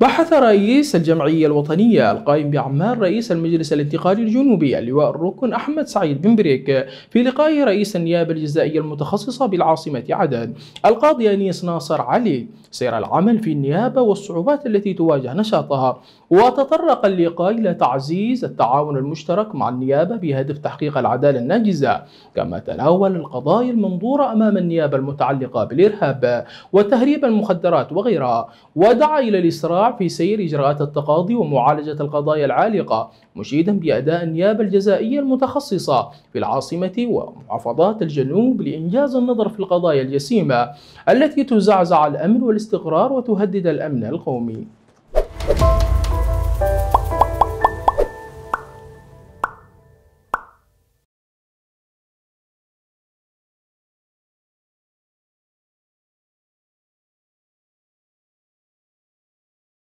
بحث رئيس الجمعية الوطنية القائم بأعمال رئيس المجلس الانتقالي الجنوبي اللواء الركن أحمد سعيد بن بريك في لقاء رئيس النيابة الجزائية المتخصصة بالعاصمة عدن القاضي أنيس ناصر علي سير العمل في النيابة والصعوبات التي تواجه نشاطها وتطرق اللقاء إلى تعزيز التعاون المشترك مع النيابة بهدف تحقيق العدالة الناجزة كما تناول القضايا المنظورة أمام النيابة المتعلقة بالإرهاب وتهريب المخدرات وغيرها ودعا إلى الإسراع في سير إجراءات التقاضي ومعالجة القضايا العالقة مشيدا بأداء النيابة الجزائية المتخصصة في العاصمة ومحافظات الجنوب لإنجاز النظر في القضايا الجسيمة التي تزعزع الأمن والاستقرار وتهدد الأمن القومي.